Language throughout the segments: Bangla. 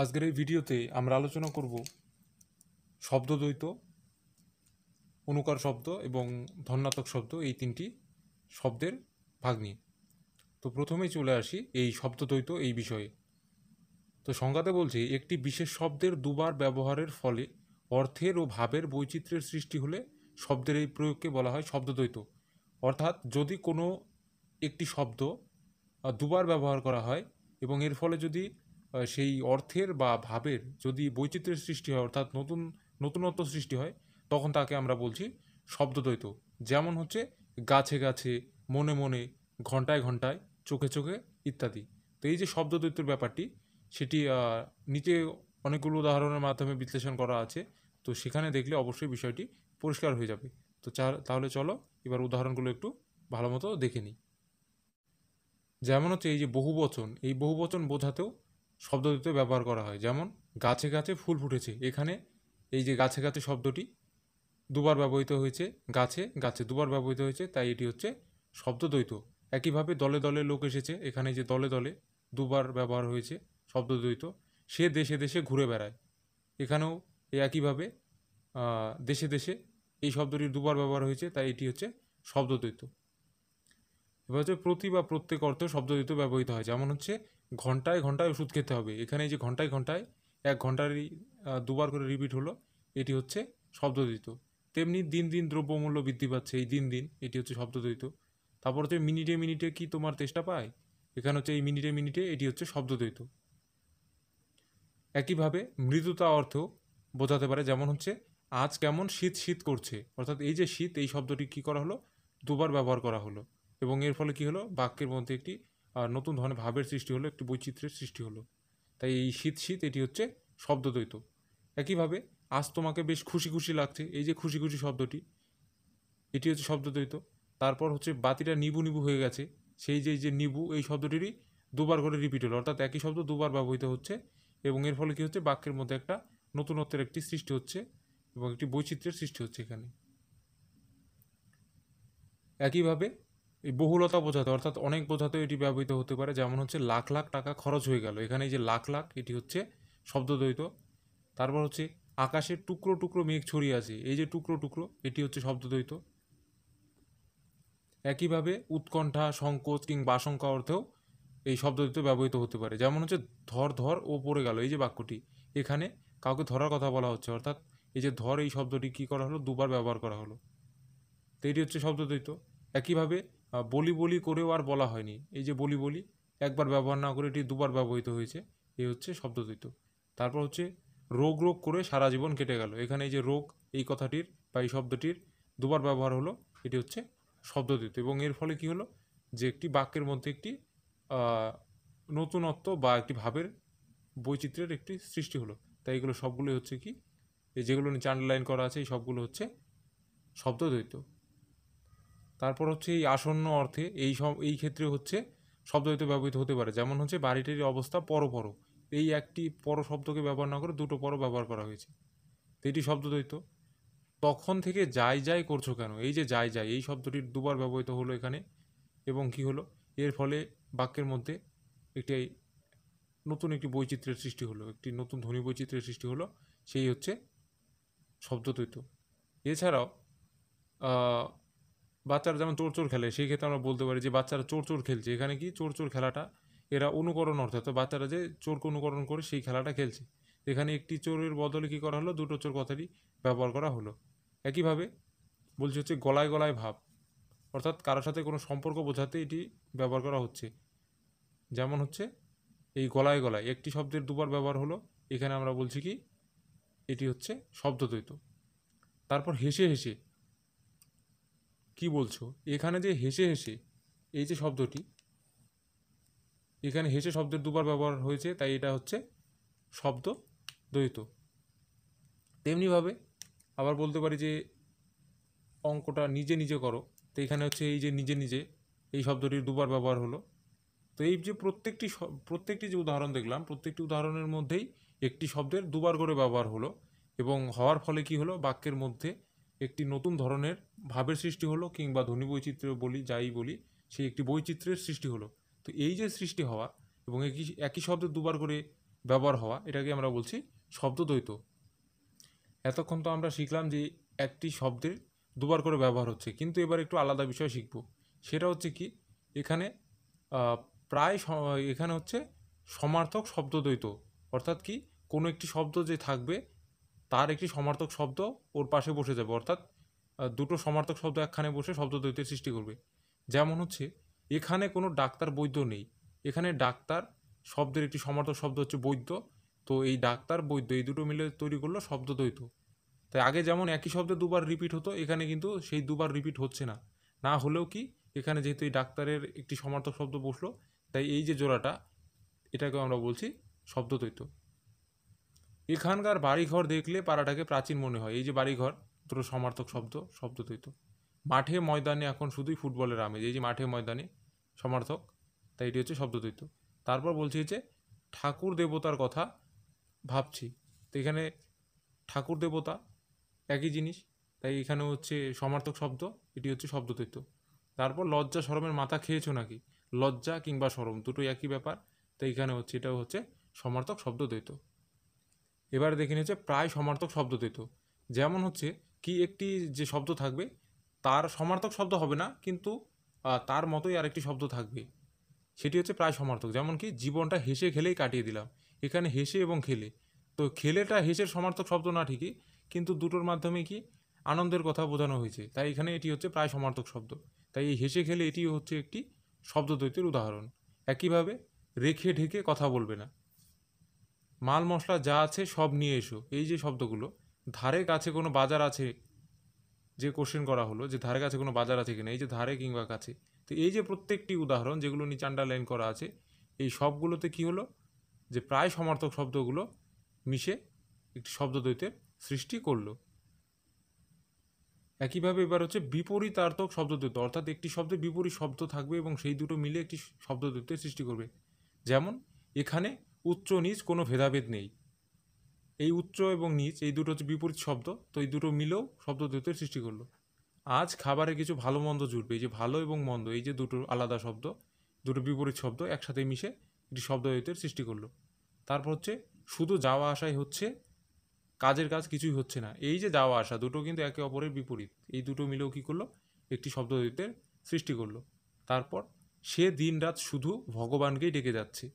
আজকের এই ভিডিওতে আমরা আলোচনা করব শব্দদ্বৈত অনুকার শব্দ এবং ধন্যাত্মক শব্দ এই তিনটি শব্দের ভাগ নিয়ে তো প্রথমেই চলে আসি এই শব্দদ্বৈত এই বিষয়ে তো সংজ্ঞাতে বলছে একটি বিশেষ শব্দের দুবার ব্যবহারের ফলে অর্থের ও ভাবের বৈচিত্র্যের সৃষ্টি হলে শব্দের এই প্রয়োগকে বলা হয় শব্দদ্বৈত অর্থাৎ যদি কোনো একটি শব্দ দুবার ব্যবহার করা হয় এবং এর ফলে যদি সেই অর্থের বা ভাবের যদি বৈচিত্র্যের সৃষ্টি হয় অর্থাৎ নতুন নতুনত্ব সৃষ্টি হয় তখন তাকে আমরা বলছি শব্দদ্বৈত যেমন হচ্ছে গাছে গাছে মনে মনে ঘন্টায় ঘন্টায় চোখে চোখে ইত্যাদি তো এই যে শব্দদ্বৈতের ব্যাপারটি সেটি নিচে অনেকগুলো উদাহরণের মাধ্যমে বিশ্লেষণ করা আছে তো সেখানে দেখলে অবশ্যই বিষয়টি পরিষ্কার হয়ে যাবে তো তাহলে চলো এবার উদাহরণগুলো একটু ভালো মতো দেখে নিই যেমন হচ্ছে এই যে বহুবচন এই বহুবচন বোঝাতেও শব্দ দিতে ব্যবহার করা হয় যেমন গাছে গাছে ফুল ফুটেছে এখানে এই যে গাছে গাছে শব্দটি দুবার ব্যবহৃত হয়েছে গাছে গাছে দুবার ব্যবহৃত হয়েছে তাই এটি হচ্ছে শব্দদ্বৈত একইভাবে দলে দলে লোক এসেছে এখানে যে দলে দলে দুবার ব্যবহার হয়েছে শব্দদ্বৈত সে দেশে দেশে ঘুরে বেড়ায় এখানেও একইভাবে দেশে দেশে এই শব্দটি দুবার ব্যবহার হয়েছে তাই এটি হচ্ছে শব্দদ্বৈত এবার হচ্ছে প্রতি বা প্রত্যেক অর্থ শব্দদ্বৈত ব্যবহৃত হয় যেমন হচ্ছে ঘন্টায় ঘন্টায় ওষুধ খেতে হবে এখানে যে ঘন্টায় ঘন্টায় এক ঘন্টারই দুবার করে রিপিট হলো এটি হচ্ছে শব্দদ্বৈত তেমনি দিন দিন দ্রব্যমূল্য বৃদ্ধি পাচ্ছে এই দিন দিন এটি হচ্ছে শব্দদ্বৈত তারপর হচ্ছে মিনিটে মিনিটে কি তোমার তেষ্টা পায় এখানে হচ্ছে এই মিনিটে মিনিটে এটি হচ্ছে শব্দদ্বৈত একইভাবে মৃদুতা অর্থ বোঝাতে পারে যেমন হচ্ছে আজ কেমন শীত শীত করছে অর্থাৎ এই যে শীত এই শব্দটি কি করা হলো দুবার ব্যবহার করা হলো এবং এর ফলে কি হলো বাক্যের মধ্যে একটি নতুন ধরনের ভাবের সৃষ্টি হলো একটি বৈচিত্র্যের সৃষ্টি হলো তাই এই শীত শীত এটি হচ্ছে শব্দদ্বৈত একইভাবে আজ তোমাকে বেশ খুশি খুশি লাগছে এই যে খুশি খুশি শব্দটি এটি হচ্ছে শব্দদ্বৈত তারপর হচ্ছে বাতিটা নিবু নিবু হয়ে গেছে সেই যে যে নিবু এই শব্দটিরই দুবার করে রিপিট হলো অর্থাৎ একই শব্দ দুবার ব্যবহৃত হচ্ছে এবং এর ফলে কী হচ্ছে বাক্যের মধ্যে একটা নতুনত্বের একটি সৃষ্টি হচ্ছে এবং একটি বৈচিত্র্যের সৃষ্টি হচ্ছে এখানে একইভাবে এই বহুলতা বোঝাতে অর্থাৎ অনেক বোঝাতেও এটি ব্যবহৃত হতে পারে যেমন হচ্ছে লাখ লাখ টাকা খরচ হয়ে গেল এখানে যে লাখ লাখ এটি হচ্ছে শব্দদ্বৈত তারপর হচ্ছে আকাশের টুকরো টুকরো মেঘ ছড়িয়ে আছে এই যে টুকরো টুকরো এটি হচ্ছে শব্দদ্বৈত একইভাবে উৎকণ্ঠা সংকোচ কিংবা আশঙ্কা অর্থেও এই শব্দদ্বৈত ব্যবহৃত হতে পারে যেমন হচ্ছে ধর ধর ও পড়ে গেল এই যে বাক্যটি এখানে কাউকে ধরার কথা বলা হচ্ছে অর্থাৎ এই যে ধর এই শব্দটি কী করা হলো দুবার ব্যবহার করা হলো তো এটি হচ্ছে শব্দদ্বৈত একইভাবে বলি বলি করেও আর বলা হয়নি এই যে বলি বলি একবার ব্যবহার না করে এটি দুবার ব্যবহৃত হয়েছে এই হচ্ছে শব্দদ্বৈত তারপর হচ্ছে রোগ রোগ করে সারা জীবন কেটে গেল এখানে এই যে রোগ এই কথাটির বা এই শব্দটির দুবার ব্যবহার হলো এটি হচ্ছে শব্দদ্বৈত এবং এর ফলে কি হলো যে একটি বাক্যের মধ্যে একটি নতুনত্ব বা একটি ভাবের বৈচিত্র্যের একটি সৃষ্টি হলো তাই এগুলো সবগুলোই হচ্ছে কি এই যেগুলো নিচে আন্ডারলাইন করা আছে এই সবগুলো হচ্ছে শব্দদ্বৈত তারপর হচ্ছে এই আসন্ন অর্থে এই সব এই ক্ষেত্রে হচ্ছে শব্দযুক্ত ব্যবহৃত হতে পারে যেমন হচ্ছে বাড়িটির অবস্থা পর এই একটি পর শব্দকে ব্যবহার না করে দুটো পর ব্যবহার করা হয়েছে এটি এটি শব্দদ্বৈত তখন থেকে যাই যাই করছো কেন এই যে যাই যাই এই শব্দটি দুবার ব্যবহৃত হলো এখানে এবং কি হলো এর ফলে বাক্যের মধ্যে একটি নতুন একটি বৈচিত্র্যের সৃষ্টি হলো একটি নতুন ধ্বনি বৈচিত্র্যের সৃষ্টি হলো সেই হচ্ছে শব্দদ্বৈত এছাড়াও বাচ্চারা যেমন চোর চোর খেলে সেই ক্ষেত্রে আমরা বলতে পারি যে বাচ্চারা চোর চোর খেলছে এখানে কি চোর চোর খেলাটা এরা অনুকরণ অর্থাৎ বাচ্চারা যে চোরকে অনুকরণ করে সেই খেলাটা খেলছে এখানে একটি চোরের বদলে কি করা হলো দুটো চোর কথাটি ব্যবহার করা হলো একইভাবে বলছি হচ্ছে গলায় গলায় ভাব অর্থাৎ কারোর সাথে কোনো সম্পর্ক বোঝাতে এটি ব্যবহার করা হচ্ছে যেমন হচ্ছে এই গলায় গলায় একটি শব্দের দুবার ব্যবহার হলো এখানে আমরা বলছি কি এটি হচ্ছে শব্দদ্বৈত তারপর হেসে হেসে কি বলছো এখানে যে হেসে হেসে এই যে শব্দটি এখানে হেসে শব্দের দুবার ব্যবহার হয়েছে তাই এটা হচ্ছে শব্দ দ্বৈত তেমনিভাবে আবার বলতে পারি যে অঙ্কটা নিজে নিজে করো তো এখানে হচ্ছে এই যে নিজে নিজে এই শব্দটির দুবার ব্যবহার হলো তো এই যে প্রত্যেকটি প্রত্যেকটি যে উদাহরণ দেখলাম প্রত্যেকটি উদাহরণের মধ্যেই একটি শব্দের দুবার করে ব্যবহার হলো এবং হওয়ার ফলে কি হলো বাক্যের মধ্যে একটি নতুন ধরনের ভাবের সৃষ্টি হলো কিংবা ধ্বনি বৈচিত্র্য বলি যাই বলি সেই একটি বৈচিত্র্যের সৃষ্টি হলো তো এই যে সৃষ্টি হওয়া এবং একই একই শব্দ দুবার করে ব্যবহার হওয়া এটাকে আমরা বলছি শব্দদ্বৈত এতক্ষণ তো আমরা শিখলাম যে একটি শব্দের দুবার করে ব্যবহার হচ্ছে কিন্তু এবার একটু আলাদা বিষয় শিখব সেটা হচ্ছে কি এখানে প্রায় এখানে হচ্ছে সমার্থক শব্দদ্বৈত অর্থাৎ কি কোনো একটি শব্দ যে থাকবে তার একটি সমার্থক শব্দ ওর পাশে বসে যাবে অর্থাৎ দুটো সমার্থক শব্দ একখানে বসে শব্দ সৃষ্টি করবে যেমন হচ্ছে এখানে কোনো ডাক্তার বৈদ্য নেই এখানে ডাক্তার শব্দের একটি সমার্থক শব্দ হচ্ছে বৈদ্য তো এই ডাক্তার বৈদ্য এই দুটো মিলে তৈরি করলো শব্দদ্বৈত তাই আগে যেমন একই শব্দে দুবার রিপিট হতো এখানে কিন্তু সেই দুবার রিপিট হচ্ছে না না হলেও কি এখানে যেহেতু এই ডাক্তারের একটি সমার্থক শব্দ বসলো তাই এই যে জোড়াটা এটাকে আমরা বলছি শব্দদ্বৈত এখানকার বাড়িঘর দেখলে পাড়াটাকে প্রাচীন মনে হয় এই যে বাড়িঘর দুটো সমার্থক শব্দ শব্দ শব্দদ্বৈত মাঠে ময়দানে এখন শুধুই ফুটবলের আমেজ এই যে মাঠে ময়দানে সমার্থক তাই এটি হচ্ছে শব্দ তৈত তারপর বলছি যে ঠাকুর দেবতার কথা ভাবছি তো এখানে ঠাকুর দেবতা একই জিনিস তাই এখানে হচ্ছে সমার্থক শব্দ এটি হচ্ছে তৈত তারপর লজ্জা সরমের মাথা খেয়েছো নাকি লজ্জা কিংবা সরম দুটোই একই ব্যাপার তাই এখানে হচ্ছে এটাও হচ্ছে সমার্থক শব্দ দৈত এবার দেখে নিচ্ছে প্রায় সমার্থক শব্দ দিত যেমন হচ্ছে কি একটি যে শব্দ থাকবে তার সমার্থক শব্দ হবে না কিন্তু তার মতোই আরেকটি শব্দ থাকবে সেটি হচ্ছে প্রায় সমার্থক যেমন কি জীবনটা হেসে খেলেই কাটিয়ে দিলাম এখানে হেসে এবং খেলে তো খেলেটা হেসের সমার্থক শব্দ না ঠিকই কিন্তু দুটোর মাধ্যমে কি আনন্দের কথা বোঝানো হয়েছে তাই এখানে এটি হচ্ছে প্রায় সমার্থক শব্দ তাই এই হেসে খেলে এটি হচ্ছে একটি শব্দদ্বৈতের উদাহরণ একইভাবে রেখে ঢেকে কথা বলবে না মাল মশলা যা আছে সব নিয়ে এসো এই যে শব্দগুলো ধারে কাছে কোনো বাজার আছে যে কোশ্চেন করা হলো যে ধারে কাছে কোনো বাজার আছে কিনা এই যে ধারে কিংবা কাছে তো এই যে প্রত্যেকটি উদাহরণ যেগুলো নিচে আন্ডারলাইন করা আছে এই সবগুলোতে কি হলো যে প্রায় সমর্থক শব্দগুলো মিশে একটি শব্দদ্বৈতের সৃষ্টি করলো একইভাবে এবার হচ্ছে বিপরীতার্থক শব্দদ্বৈত অর্থাৎ একটি শব্দে বিপরীত শব্দ থাকবে এবং সেই দুটো মিলে একটি শব্দদ্বৈতের সৃষ্টি করবে যেমন এখানে উচ্চ নিচ কোনো ভেদাভেদ নেই এই উচ্চ এবং নিচ এই দুটো হচ্ছে বিপরীত শব্দ তো এই দুটো মিলেও শব্দ দ্বৈতের সৃষ্টি করলো আজ খাবারে কিছু ভালো মন্দ জুটবে এই যে ভালো এবং মন্দ এই যে দুটো আলাদা শব্দ দুটো বিপরীত শব্দ একসাথে মিশে একটি শব্দ দ্বৈতের সৃষ্টি করলো তারপর হচ্ছে শুধু যাওয়া আসাই হচ্ছে কাজের কাজ কিছুই হচ্ছে না এই যে যাওয়া আসা দুটো কিন্তু একে অপরের বিপরীত এই দুটো মিলেও কী করলো একটি শব্দ দ্বৈতের সৃষ্টি করলো তারপর সে দিন রাত শুধু ভগবানকেই ডেকে যাচ্ছে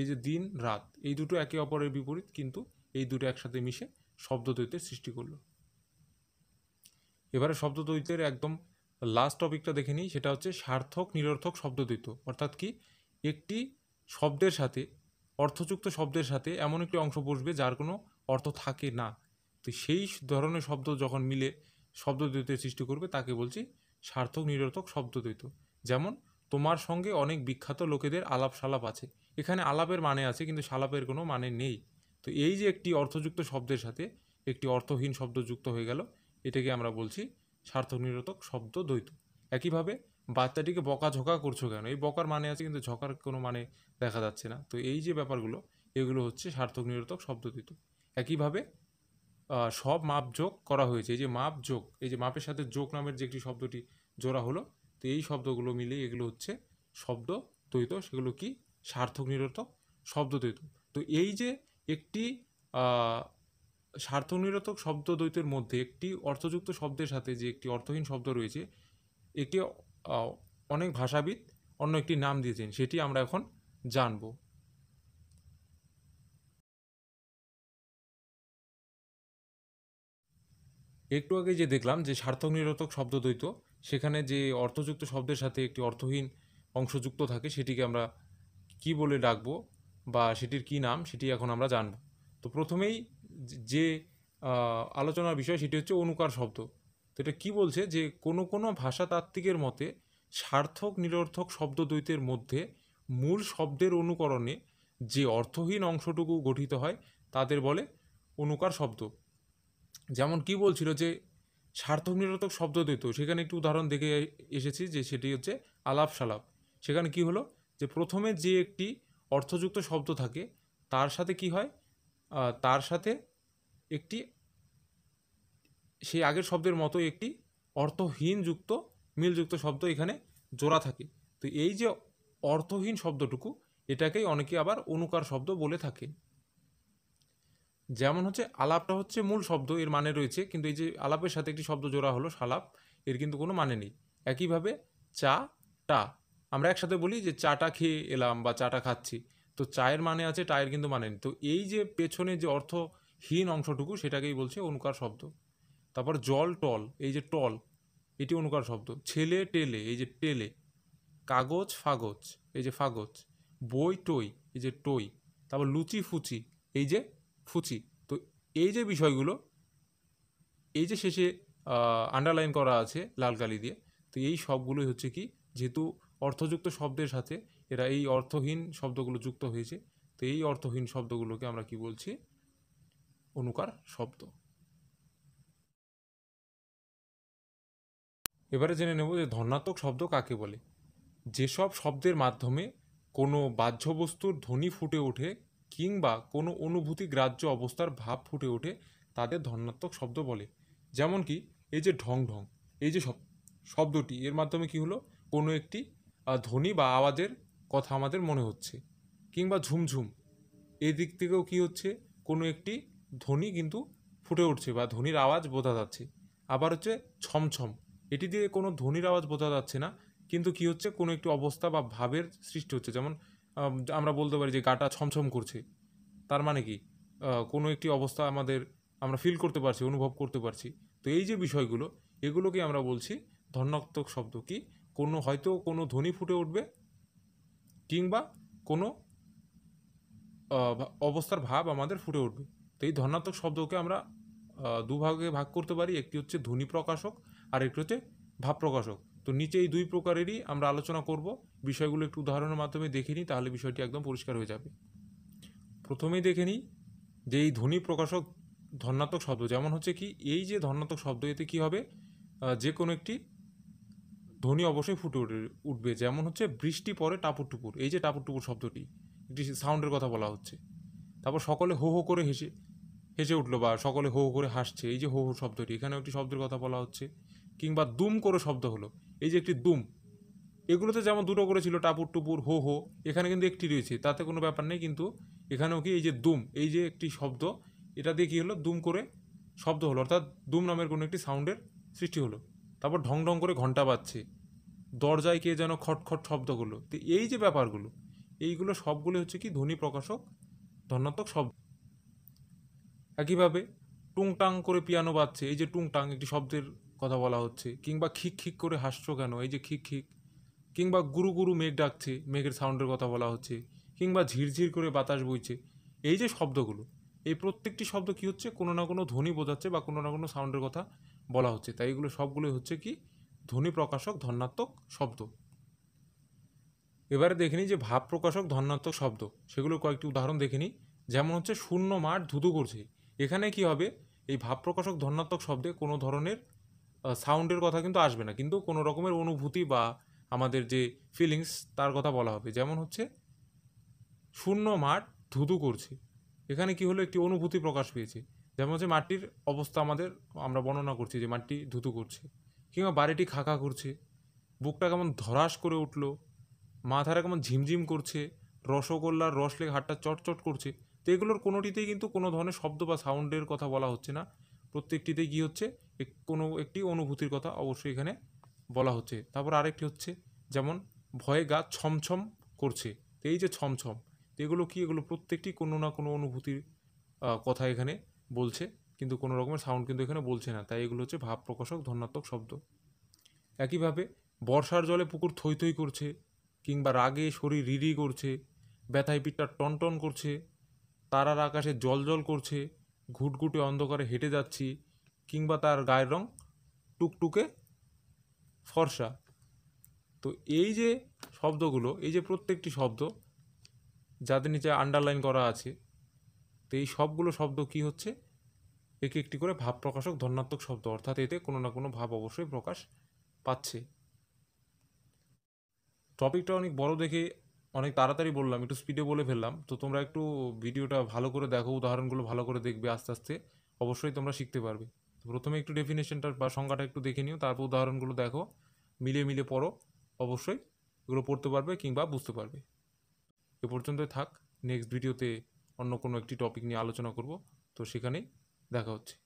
এই যে দিন রাত এই দুটো একে অপরের বিপরীত কিন্তু এই দুটো একসাথে মিশে শব্দদ্বৈতের সৃষ্টি করলো এবারে শব্দদ্বৈতের একদম লাস্ট টপিকটা দেখে নিই সেটা হচ্ছে সার্থক নিরর্থক শব্দদ্বৈত অর্থাৎ কি একটি শব্দের সাথে অর্থযুক্ত শব্দের সাথে এমন একটি অংশ বসবে যার কোনো অর্থ থাকে না তো সেই ধরনের শব্দ যখন মিলে শব্দদ্বৈতের সৃষ্টি করবে তাকে বলছি সার্থক নিরর্থক শব্দদ্বৈত যেমন তোমার সঙ্গে অনেক বিখ্যাত লোকেদের আলাপ সালাপ আছে এখানে আলাপের মানে আছে কিন্তু সালাপের কোনো মানে নেই তো এই যে একটি অর্থযুক্ত শব্দের সাথে একটি অর্থহীন শব্দ যুক্ত হয়ে গেল এটাকে আমরা বলছি নিরতক শব্দ দ্বৈত একইভাবে বাচ্চাটিকে বকাঝকা করছো কেন এই বকার মানে আছে কিন্তু ঝকার কোনো মানে দেখা যাচ্ছে না তো এই যে ব্যাপারগুলো এগুলো হচ্ছে সার্থক নিরোধক শব্দ দ্বৈত একইভাবে সব যোগ করা হয়েছে এই যে যোগ এই যে মাপের সাথে যোগ নামের যে একটি শব্দটি জোড়া হলো তো এই শব্দগুলো মিলে এগুলো হচ্ছে শব্দ দ্বৈত সেগুলো কি সার্থক শব্দ শব্দদ্বৈত তো এই যে একটি নিরতক শব্দ দ্বৈতের মধ্যে একটি অর্থযুক্ত শব্দের সাথে যে একটি অর্থহীন শব্দ রয়েছে একে অনেক ভাষাবিদ অন্য একটি নাম দিয়েছেন সেটি আমরা এখন জানব একটু আগে যে দেখলাম যে নিরতক শব্দ দ্বৈত সেখানে যে অর্থযুক্ত শব্দের সাথে একটি অর্থহীন অংশযুক্ত থাকে সেটিকে আমরা কি বলে ডাকবো বা সেটির কি নাম সেটি এখন আমরা জানব তো প্রথমেই যে আলোচনার বিষয় সেটি হচ্ছে অনুকার শব্দ তো এটা কী বলছে যে কোনো কোনো ভাষাতাত্ত্বিকের মতে সার্থক নিরর্থক শব্দ দ্বৈতের মধ্যে মূল শব্দের অনুকরণে যে অর্থহীন অংশটুকু গঠিত হয় তাদের বলে অনুকার শব্দ যেমন কি বলছিল যে সার্থক নিরর্থক শব্দ দ্বৈত সেখানে একটু উদাহরণ দেখে এসেছি যে সেটি হচ্ছে আলাপ সালাপ সেখানে কি হলো যে প্রথমে যে একটি অর্থযুক্ত শব্দ থাকে তার সাথে কি হয় তার সাথে একটি সেই আগের শব্দের মতো একটি অর্থহীন যুক্ত মিলযুক্ত শব্দ এখানে জোড়া থাকে তো এই যে অর্থহীন শব্দটুকু এটাকেই অনেকে আবার অনুকার শব্দ বলে থাকে যেমন হচ্ছে আলাপটা হচ্ছে মূল শব্দ এর মানে রয়েছে কিন্তু এই যে আলাপের সাথে একটি শব্দ জোড়া হলো সালাপ এর কিন্তু কোনো মানে নেই একইভাবে চা টা আমরা একসাথে বলি যে চাটা খেয়ে এলাম বা চাটা খাচ্ছি তো চায়ের মানে আছে টায়ের কিন্তু মানে নেই তো এই যে পেছনে যে অর্থহীন অংশটুকু সেটাকেই বলছে অনুকার শব্দ তারপর জল টল এই যে টল এটি অনুকার শব্দ ছেলে টেলে এই যে টেলে কাগজ ফাগজ এই যে ফাগজ বই টই এই যে টই তারপর লুচি ফুচি এই যে ফুচি তো এই যে বিষয়গুলো এই যে শেষে আন্ডারলাইন করা আছে লাল কালি দিয়ে তো এই সবগুলোই হচ্ছে কি যেহেতু অর্থযুক্ত শব্দের সাথে এরা এই অর্থহীন শব্দগুলো যুক্ত হয়েছে তো এই অর্থহীন শব্দগুলোকে আমরা কি বলছি অনুকার শব্দ এবারে জেনে নেব যে ধনাত্মক শব্দ কাকে বলে যেসব শব্দের মাধ্যমে কোনো বাহ্যবস্তুর ধ্বনি ফুটে ওঠে কিংবা কোনো অনুভূতি গ্রাহ্য অবস্থার ভাব ফুটে ওঠে তাদের ধনাত্মক শব্দ বলে যেমন কি এই যে ঢং ঢং এই যে শব্দটি এর মাধ্যমে কি হলো কোনো একটি ধ্বনি বা আওয়াজের কথা আমাদের মনে হচ্ছে কিংবা ঝুমঝুম এই দিক থেকেও কি হচ্ছে কোনো একটি ধ্বনি কিন্তু ফুটে উঠছে বা ধ্বনির আওয়াজ বোঝা যাচ্ছে আবার হচ্ছে ছমছম এটি দিয়ে কোনো ধ্বনির আওয়াজ বোঝা যাচ্ছে না কিন্তু কি হচ্ছে কোনো একটি অবস্থা বা ভাবের সৃষ্টি হচ্ছে যেমন আমরা বলতে পারি যে গাটা ছমছম করছে তার মানে কি কোনো একটি অবস্থা আমাদের আমরা ফিল করতে পারছি অনুভব করতে পারছি তো এই যে বিষয়গুলো এগুলোকে আমরা বলছি ধনাত্মক শব্দ কি কোনো হয়তো কোনো ধ্বনি ফুটে উঠবে কিংবা কোনো অবস্থার ভাব আমাদের ফুটে উঠবে তো এই ধনাত্মক শব্দকে আমরা দুভাগে ভাগ করতে পারি একটি হচ্ছে ধ্বনি প্রকাশক আর একটি হচ্ছে ভাব প্রকাশক তো নিচে এই দুই প্রকারেরই আমরা আলোচনা করব বিষয়গুলো একটু উদাহরণের মাধ্যমে দেখে নিই তাহলে বিষয়টি একদম পরিষ্কার হয়ে যাবে প্রথমেই দেখে নিই যে এই ধ্বনি প্রকাশক ধর্নাত্মক শব্দ যেমন হচ্ছে কি এই যে ধর্নাত্মক শব্দ এতে কী হবে যে কোনো একটি ধ্বনি অবশ্যই ফুটে উঠবে যেমন হচ্ছে বৃষ্টি পরে টাপুর টুপুর এই যে টাপুর টুপুর শব্দটি একটি সাউন্ডের কথা বলা হচ্ছে তারপর সকলে হো হো করে হেসে হেসে উঠলো বা সকলে হো হো করে হাসছে এই যে হো হো শব্দটি এখানেও একটি শব্দের কথা বলা হচ্ছে কিংবা দুম করে শব্দ হলো এই যে একটি দুম এগুলোতে যেমন দুটো করেছিল টাপুর টুপুর হো হো এখানে কিন্তু একটি রয়েছে তাতে কোনো ব্যাপার নেই কিন্তু এখানেও কি এই যে দুম এই যে একটি শব্দ এটা দিয়ে কী হলো দুম করে শব্দ হলো অর্থাৎ দুম নামের কোনো একটি সাউন্ডের সৃষ্টি হলো তারপর ঢং ঢং করে ঘন্টা বাজছে দরজায় কে যেন খটখট শব্দ হলো তো এই যে ব্যাপারগুলো এইগুলো সবগুলো হচ্ছে কি ধ্বনি প্রকাশক ধন্যাত্মক শব্দ একইভাবে টুংটাং করে পিয়ানো বাজছে এই যে টুংটাং একটি শব্দের কথা বলা হচ্ছে কিংবা খিক খিক করে হাসছো কেন এই যে খিক খিক কিংবা গুরু গুরু মেঘ ডাকছে মেঘের সাউন্ডের কথা বলা হচ্ছে কিংবা ঝিরঝির করে বাতাস বইছে এই যে শব্দগুলো এই প্রত্যেকটি শব্দ কী হচ্ছে কোনো না কোনো ধ্বনি বোঝাচ্ছে বা কোনো না কোনো সাউন্ডের কথা বলা হচ্ছে তাই এগুলো সবগুলোই হচ্ছে কি ধ্বনি প্রকাশক ধনাত্মক শব্দ এবারে দেখে নিই যে ভাব প্রকাশক ধনাত্মক শব্দ সেগুলো কয়েকটি উদাহরণ দেখে নিই যেমন হচ্ছে শূন্য মাঠ ধুধু করছে এখানে কি হবে এই ভাব প্রকাশক ধনাত্মক শব্দে কোনো ধরনের সাউন্ডের কথা কিন্তু আসবে না কিন্তু কোনো রকমের অনুভূতি বা আমাদের যে ফিলিংস তার কথা বলা হবে যেমন হচ্ছে শূন্য মাঠ ধুধু করছে এখানে কি হলো একটি অনুভূতি প্রকাশ পেয়েছে যেমন হচ্ছে মাটির অবস্থা আমাদের আমরা বর্ণনা করছি যে মাটি ধুতু করছে কিংবা বাড়িটি খাঁকা করছে বুকটা কেমন ধরাস করে উঠলো মাথাটা কেমন ঝিমঝিম করছে রসগোল্লার রস লেগে হাটটা চটচট করছে তো এগুলোর কোনোটিতেই কিন্তু কোনো ধরনের শব্দ বা সাউন্ডের কথা বলা হচ্ছে না প্রত্যেকটিতেই কী হচ্ছে কোনো একটি অনুভূতির কথা অবশ্যই এখানে বলা হচ্ছে তারপর আরেকটি হচ্ছে যেমন ভয়ে গা ছমছম করছে তো এই যে ছমছম এগুলো কি এগুলো প্রত্যেকটি কোনো না কোনো অনুভূতির কথা এখানে বলছে কিন্তু কোনো রকমের সাউন্ড কিন্তু এখানে বলছে না তাই এগুলো হচ্ছে ভাব প্রকাশক ধনাত্মক শব্দ একইভাবে বর্ষার জলে পুকুর থই থই করছে কিংবা রাগে শরীর রিরি করছে ব্যথায় পিঠটা টনটন করছে তারার আকাশে জল জল করছে ঘুটঘুটে অন্ধকারে হেঁটে যাচ্ছি কিংবা তার গায়ের রং টুকটুকে ফর্সা তো এই যে শব্দগুলো এই যে প্রত্যেকটি শব্দ যাদের নিচে আন্ডারলাইন করা আছে তো এই সবগুলো শব্দ কি হচ্ছে এক একটি করে ভাব প্রকাশক ধনাত্মক শব্দ অর্থাৎ এতে কোনো না কোনো ভাব অবশ্যই প্রকাশ পাচ্ছে টপিকটা অনেক বড় দেখে অনেক তাড়াতাড়ি বললাম একটু স্পিডে বলে ফেললাম তো তোমরা একটু ভিডিওটা ভালো করে দেখো উদাহরণগুলো ভালো করে দেখবে আস্তে আস্তে অবশ্যই তোমরা শিখতে পারবে প্রথমে একটু ডেফিনেশনটা বা সংজ্ঞাটা একটু দেখে নিও তারপর উদাহরণগুলো দেখো মিলে মিলে পড়ো অবশ্যই এগুলো পড়তে পারবে কিংবা বুঝতে পারবে এ পর্যন্তই থাক নেক্সট ভিডিওতে অন্য কোনো একটি টপিক নিয়ে আলোচনা করব তো সেখানেই দেখা হচ্ছে